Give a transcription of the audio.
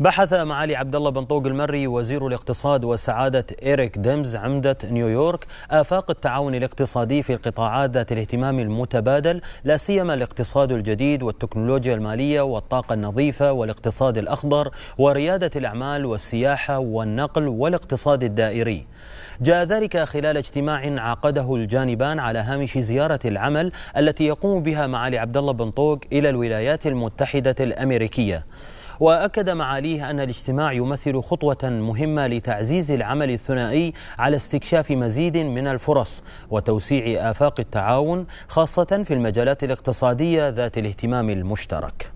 بحث معالي عبد الله بن طوق المري وزير الاقتصاد وسعادة إيريك ديمز عمدة نيويورك آفاق التعاون الاقتصادي في القطاعات ذات الاهتمام المتبادل لا سيما الاقتصاد الجديد والتكنولوجيا المالية والطاقة النظيفة والاقتصاد الأخضر وريادة الأعمال والسياحة والنقل والاقتصاد الدائري. جاء ذلك خلال اجتماع عقده الجانبان على هامش زيارة العمل التي يقوم بها معالي عبد الله بن طوق إلى الولايات المتحدة الأمريكية. وأكد معاليه أن الاجتماع يمثل خطوة مهمة لتعزيز العمل الثنائي على استكشاف مزيد من الفرص وتوسيع آفاق التعاون خاصة في المجالات الاقتصادية ذات الاهتمام المشترك